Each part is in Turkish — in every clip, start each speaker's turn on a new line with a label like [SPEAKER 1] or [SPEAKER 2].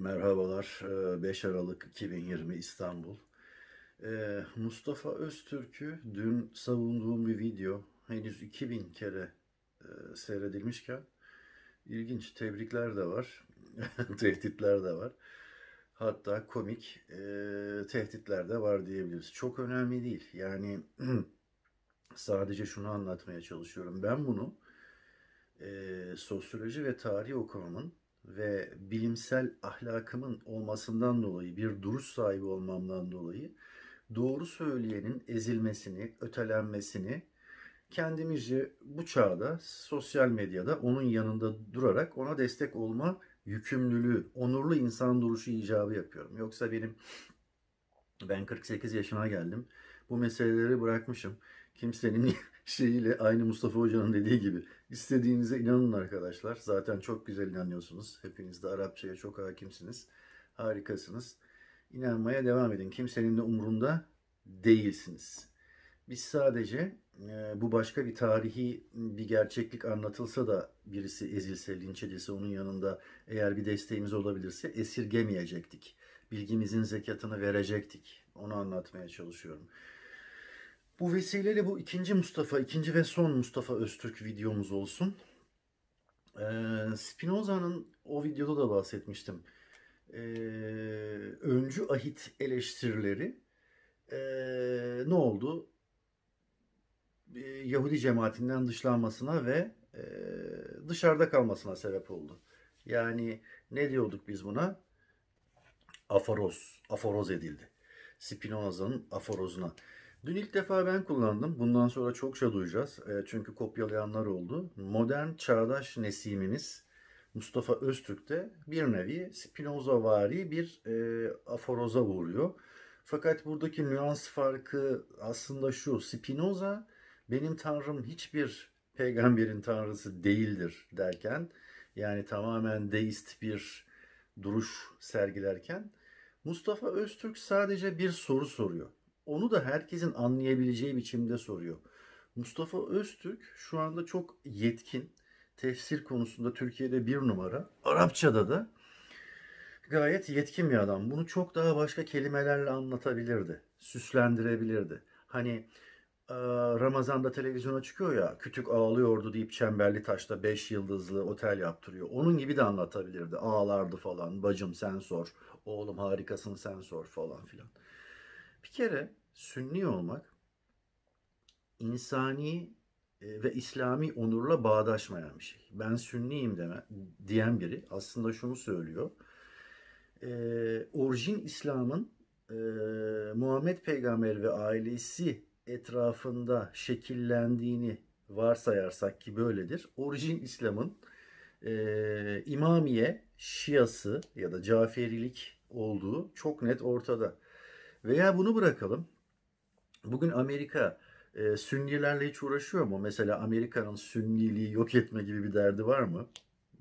[SPEAKER 1] Merhabalar, 5 e, Aralık 2020 İstanbul. E, Mustafa Öztürk'ü dün savunduğum bir video henüz 2000 kere e, seyredilmişken ilginç tebrikler de var, tehditler de var. Hatta komik tehditler de var diyebiliriz. Çok önemli değil. Yani sadece şunu anlatmaya çalışıyorum. Ben bunu sosyoloji ve tarih okumamın ve bilimsel ahlakımın olmasından dolayı, bir duruş sahibi olmamdan dolayı doğru söyleyenin ezilmesini, ötelenmesini kendimizi bu çağda sosyal medyada onun yanında durarak ona destek olma yükümlülüğü, onurlu insan duruşu icabı yapıyorum. Yoksa benim ben 48 yaşına geldim. Bu meseleleri bırakmışım. Kimsenin şeyiyle aynı Mustafa Hoca'nın dediği gibi istediğinize inanın arkadaşlar. Zaten çok güzel inanıyorsunuz. Hepiniz de Arapçaya çok hakimsiniz. Harikasınız. İnanmaya devam edin. Kimsenin de umurunda değilsiniz. Biz sadece e, bu başka bir tarihi bir gerçeklik anlatılsa da birisi ezilse, linç edilse onun yanında eğer bir desteğimiz olabilirse esirgemeyecektik. Bilgimizin zekatını verecektik. Onu anlatmaya çalışıyorum. Bu vesileyle bu ikinci Mustafa, ikinci ve son Mustafa Öztürk videomuz olsun. Ee, Spinoza'nın o videoda da bahsetmiştim. Ee, öncü ahit eleştirileri ee, ne oldu? Yahudi cemaatinden dışlanmasına ve e, dışarıda kalmasına sebep oldu. Yani ne diyorduk biz buna? Aforoz, aforoz edildi. Spinoza'nın aforozuna. Dün ilk defa ben kullandım. Bundan sonra çokça şey duyacağız. E, çünkü kopyalayanlar oldu. Modern çağdaş nesimimiz Mustafa Öztürk de bir nevi Spinozavari bir e, aforoza vuruyor. Fakat buradaki nüans farkı aslında şu. Spinoza benim tanrım hiçbir peygamberin tanrısı değildir derken yani tamamen deist bir duruş sergilerken Mustafa Öztürk sadece bir soru soruyor. Onu da herkesin anlayabileceği biçimde soruyor. Mustafa Öztürk şu anda çok yetkin. Tefsir konusunda Türkiye'de bir numara. Arapçada da gayet yetkin bir adam. Bunu çok daha başka kelimelerle anlatabilirdi. Süslendirebilirdi. Hani e, Ramazan'da televizyona çıkıyor ya kütük ağlıyordu deyip çemberli taşta 5 yıldızlı otel yaptırıyor. Onun gibi de anlatabilirdi. Ağlardı falan bacım sen sor oğlum harikasın sen sor falan filan. Bir kere Sünni olmak insani e, ve İslami onurla bağdaşmayan bir şey. Ben Sünniyim deme, diyen biri aslında şunu söylüyor. E, orijin İslam'ın e, Muhammed peygamber ve ailesi etrafında şekillendiğini varsayarsak ki böyledir. Orijin İslam'ın e, İmamiye, Şiası ya da Caferilik olduğu çok net ortada. Veya bunu bırakalım. Bugün Amerika e, Sünnilerle hiç uğraşıyor mu? Mesela Amerika'nın Sünniliği yok etme gibi bir derdi var mı?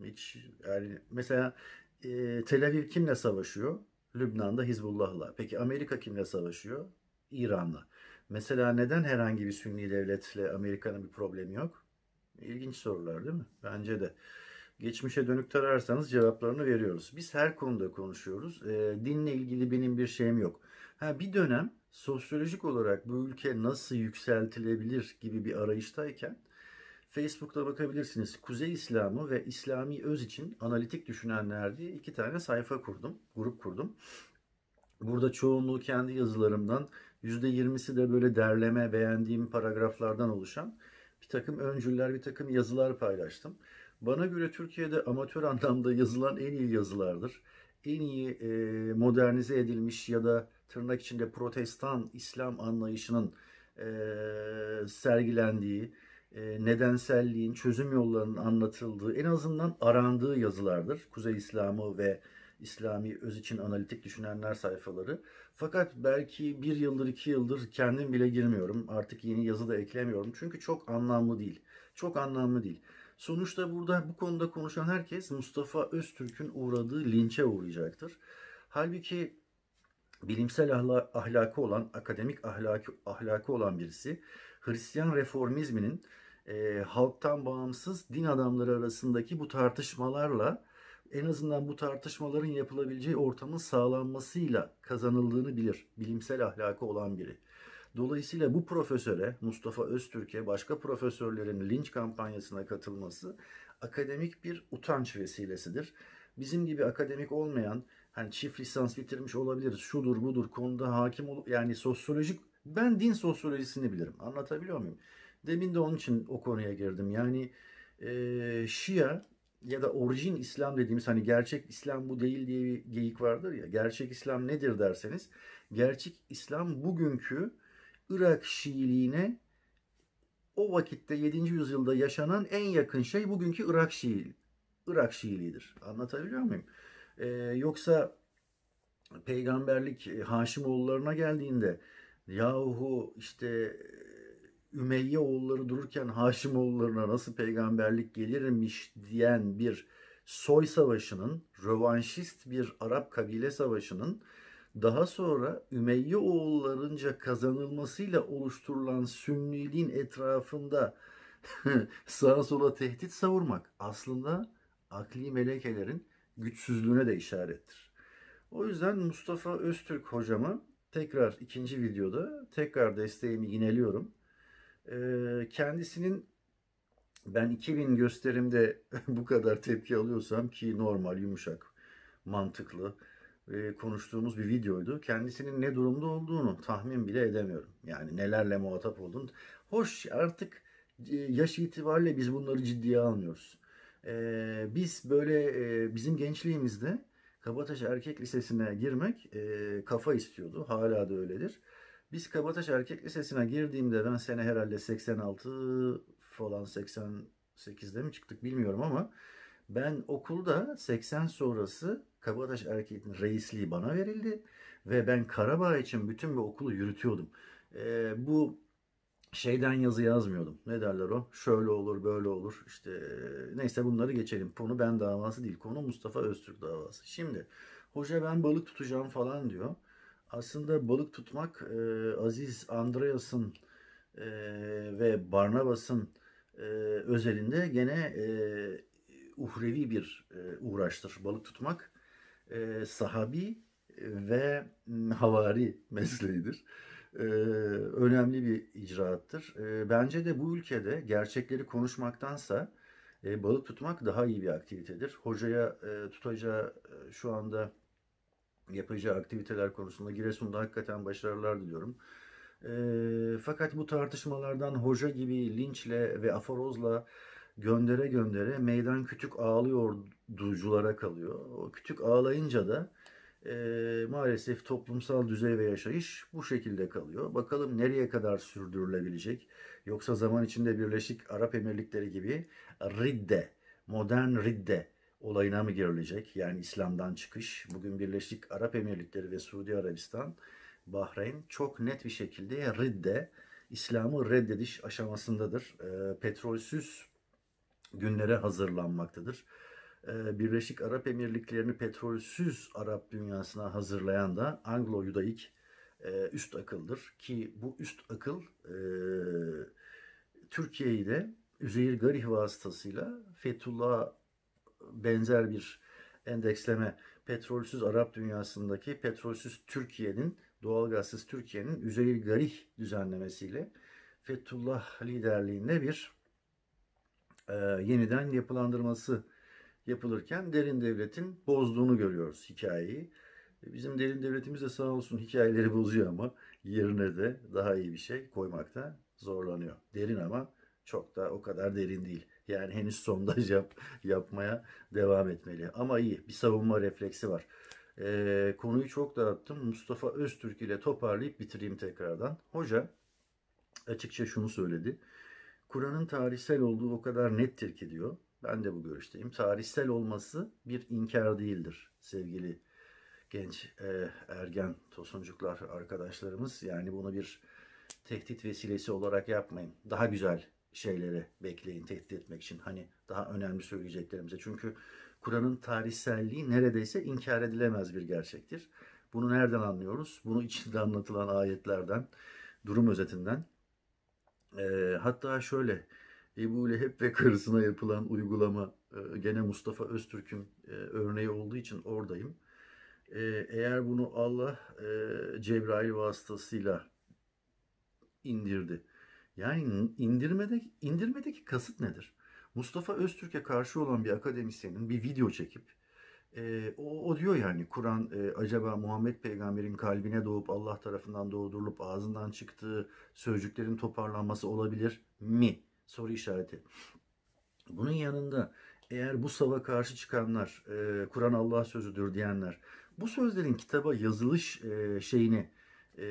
[SPEAKER 1] Hiç yani mesela e, Tel Aviv kimle savaşıyor? Lübnan'da Hizbullah'la. Peki Amerika kimle savaşıyor? İran'la. Mesela neden herhangi bir Sünni devletle Amerika'nın bir problemi yok? İlginç sorular değil mi? Bence de. Geçmişe dönük tararsanız cevaplarını veriyoruz. Biz her konuda konuşuyoruz. E, dinle ilgili benim bir şeyim yok. Ha bir dönem sosyolojik olarak bu ülke nasıl yükseltilebilir gibi bir arayıştayken Facebook'ta bakabilirsiniz. Kuzey İslamı ve İslami Öz için analitik düşünenler diye iki tane sayfa kurdum, grup kurdum. Burada çoğunluğu kendi yazılarımdan, %20'si de böyle derleme, beğendiğim paragraflardan oluşan bir takım öncüller, bir takım yazılar paylaştım. Bana göre Türkiye'de amatör anlamda yazılan en iyi yazılardır. En iyi modernize edilmiş ya da tırnak içinde protestan İslam anlayışının e, sergilendiği, e, nedenselliğin, çözüm yollarının anlatıldığı, en azından arandığı yazılardır. Kuzey İslamı ve İslami öz için analitik düşünenler sayfaları. Fakat belki bir yıldır, iki yıldır kendim bile girmiyorum. Artık yeni yazı da eklemiyorum. Çünkü çok anlamlı değil. Çok anlamlı değil. Sonuçta burada bu konuda konuşan herkes Mustafa Öztürk'ün uğradığı linçe uğrayacaktır. Halbuki bilimsel ahla, ahlakı olan, akademik ahlakı, ahlakı olan birisi Hristiyan reformizminin e, halktan bağımsız din adamları arasındaki bu tartışmalarla en azından bu tartışmaların yapılabileceği ortamın sağlanmasıyla kazanıldığını bilir. Bilimsel ahlakı olan biri. Dolayısıyla bu profesöre Mustafa Öztürk'e başka profesörlerin linç kampanyasına katılması akademik bir utanç vesilesidir. Bizim gibi akademik olmayan hani çift lisans bitirmiş olabiliriz. Şudur budur konuda hakim olup yani sosyolojik ben din sosyolojisini bilirim. Anlatabiliyor muyum? Demin de onun için o konuya girdim. Yani e, Şia ya da orijin İslam dediğimiz hani gerçek İslam bu değil diye bir geyik vardır ya. Gerçek İslam nedir derseniz gerçek İslam bugünkü Irak Şiiliğine o vakitte 7. yüzyılda yaşanan en yakın şey bugünkü Irak Şiili. Irak Şiiliğidir. Anlatabiliyor muyum? E, yoksa peygamberlik e, Haşim oğullarına geldiğinde yahu işte e, Ümeyye oğulları dururken Haşim oğullarına nasıl peygamberlik gelirmiş diyen bir soy savaşının, rövanşist bir Arap kabile savaşının daha sonra Ümeyye oğullarınca kazanılmasıyla oluşturulan Sünniliğin etrafında sağa sola tehdit savurmak aslında akli melekelerin güçsüzlüğüne de işarettir. O yüzden Mustafa Öztürk hocamı tekrar ikinci videoda tekrar desteğimi yineliyorum. Ee, kendisinin ben 2000 gösterimde bu kadar tepki alıyorsam ki normal, yumuşak, mantıklı e, konuştuğumuz bir videoydu. Kendisinin ne durumda olduğunu tahmin bile edemiyorum. Yani nelerle muhatap oldun? Hoş artık e, yaş itibariyle biz bunları ciddiye almıyoruz e, biz böyle e, bizim gençliğimizde Kabataş Erkek Lisesi'ne girmek e, kafa istiyordu. Hala da öyledir. Biz Kabataş Erkek Lisesi'ne girdiğimde ben sene herhalde 86 falan 88'de mi çıktık bilmiyorum ama ben okulda 80 sonrası Kabataş Erkek'in reisliği bana verildi ve ben Karabağ için bütün bir okulu yürütüyordum. E, bu şeyden yazı yazmıyordum. Ne derler o? Şöyle olur, böyle olur. İşte neyse bunları geçelim. Konu ben davası değil. Konu Mustafa Öztürk davası. Şimdi hoca ben balık tutacağım falan diyor. Aslında balık tutmak e, Aziz Andreas'ın e, ve Barnabas'ın e, özelinde gene e, uhrevi bir e, uğraştır. Balık tutmak e, sahabi ve havari mesleğidir önemli bir icraattır. bence de bu ülkede gerçekleri konuşmaktansa balık tutmak daha iyi bir aktivitedir. Hocaya e, tutacağı şu anda yapacağı aktiviteler konusunda Giresun'da hakikaten başarılar diliyorum. fakat bu tartışmalardan hoca gibi linçle ve aforozla göndere göndere meydan kütük ağlıyor duculara kalıyor. O kütük ağlayınca da e, maalesef toplumsal düzey ve yaşayış bu şekilde kalıyor. Bakalım nereye kadar sürdürülebilecek? Yoksa zaman içinde Birleşik Arap Emirlikleri gibi ridde, modern ridde olayına mı girilecek? Yani İslam'dan çıkış. Bugün Birleşik Arap Emirlikleri ve Suudi Arabistan, Bahreyn çok net bir şekilde ridde, İslam'ı reddediş aşamasındadır. E, petrolsüz günlere hazırlanmaktadır. Ee, Birleşik Arap Emirlikleri'ni petrolsüz Arap dünyasına hazırlayan da Anglo-Yudaik e, üst akıldır. Ki bu üst akıl e, Türkiye'yi de Üzeyir Garih vasıtasıyla Fethullah'a benzer bir endeksleme petrolsüz Arap dünyasındaki petrolsüz Türkiye'nin doğalgazsız Türkiye'nin Üzeyir Garih düzenlemesiyle Fethullah liderliğinde bir e, yeniden yapılandırması yapılırken derin devletin bozduğunu görüyoruz hikayeyi. E, bizim derin devletimiz de sağ olsun hikayeleri bozuyor ama yerine de daha iyi bir şey koymakta zorlanıyor. Derin ama çok da o kadar derin değil. Yani henüz sondaj yap, yapmaya devam etmeli. Ama iyi bir savunma refleksi var. Ee, konuyu çok dağıttım. Mustafa Öztürk ile toparlayıp bitireyim tekrardan. Hoca açıkça şunu söyledi. Kur'an'ın tarihsel olduğu o kadar nettir ki diyor. Ben de bu görüşteyim. Tarihsel olması bir inkar değildir sevgili genç e, ergen tosuncuklar arkadaşlarımız. Yani bunu bir tehdit vesilesi olarak yapmayın. Daha güzel şeylere bekleyin tehdit etmek için. Hani daha önemli söyleyeceklerimize. Çünkü Kur'an'ın tarihselliği neredeyse inkar edilemez bir gerçektir. Bunu nereden anlıyoruz? Bunu içinde anlatılan ayetlerden, durum özetinden. E, hatta şöyle Ebu Leheb ve karısına yapılan uygulama e, gene Mustafa Öztürk'ün e, örneği olduğu için oradayım. E, eğer bunu Allah Cebrail vasıtasıyla indirdi. Yani indirmedeki, indirmedeki kasıt nedir? Mustafa Öztürk'e karşı olan bir akademisyenin bir video çekip e, o, o diyor yani Kur'an e, acaba Muhammed peygamberin kalbine doğup Allah tarafından doğdurulup ağzından çıktığı sözcüklerin toparlanması olabilir mi? soru işareti. Bunun yanında eğer bu sava karşı çıkanlar, e, Kur'an Allah sözüdür diyenler, bu sözlerin kitaba yazılış e, şeyini, e,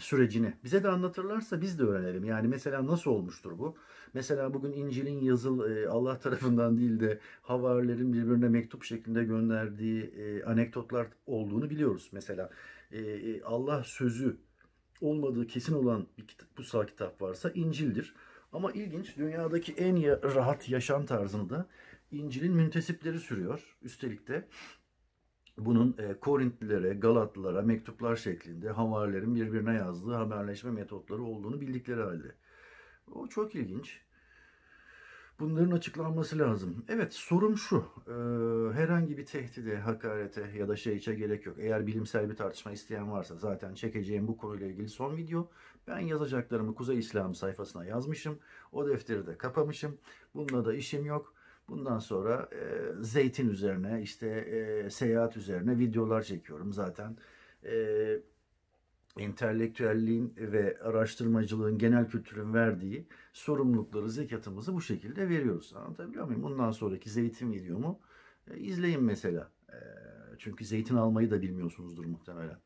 [SPEAKER 1] sürecini bize de anlatırlarsa biz de öğrenelim. Yani mesela nasıl olmuştur bu? Mesela bugün İncil'in yazıl e, Allah tarafından değil de havarilerin birbirine mektup şeklinde gönderdiği e, anekdotlar olduğunu biliyoruz. Mesela e, e Allah sözü olmadığı kesin olan bir kitap, kutsal kitap varsa İncil'dir. Ama ilginç dünyadaki en ya rahat yaşam tarzını da İncil'in müntesipleri sürüyor. Üstelik de bunun e, Korintlilere, Galatlılara mektuplar şeklinde havarilerin birbirine yazdığı haberleşme metotları olduğunu bildikleri halde. O çok ilginç. Bunların açıklanması lazım. Evet sorum şu. E, herhangi bir tehdide, hakarete ya da şey içe gerek yok. Eğer bilimsel bir tartışma isteyen varsa zaten çekeceğim bu konuyla ilgili son video. Ben yazacaklarımı Kuzey İslam sayfasına yazmışım. O defteri de kapamışım. Bununla da işim yok. Bundan sonra e, zeytin üzerine, işte e, seyahat üzerine videolar çekiyorum zaten. Eee entelektüelliğin ve araştırmacılığın genel kültürün verdiği sorumlulukları, zekatımızı bu şekilde veriyoruz. Anlatabiliyor muyum? Bundan sonraki zeytin videomu e, izleyin mesela. E, çünkü zeytin almayı da bilmiyorsunuzdur muhtemelen.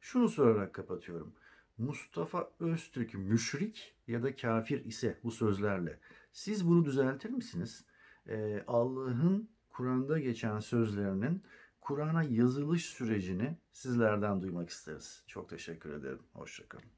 [SPEAKER 1] Şunu sorarak kapatıyorum. Mustafa Öztürk müşrik ya da kafir ise bu sözlerle siz bunu düzeltir misiniz? E, Allah'ın Kur'an'da geçen sözlerinin Kur'an'a yazılış sürecini sizlerden duymak isteriz. Çok teşekkür ederim. Hoşçakalın.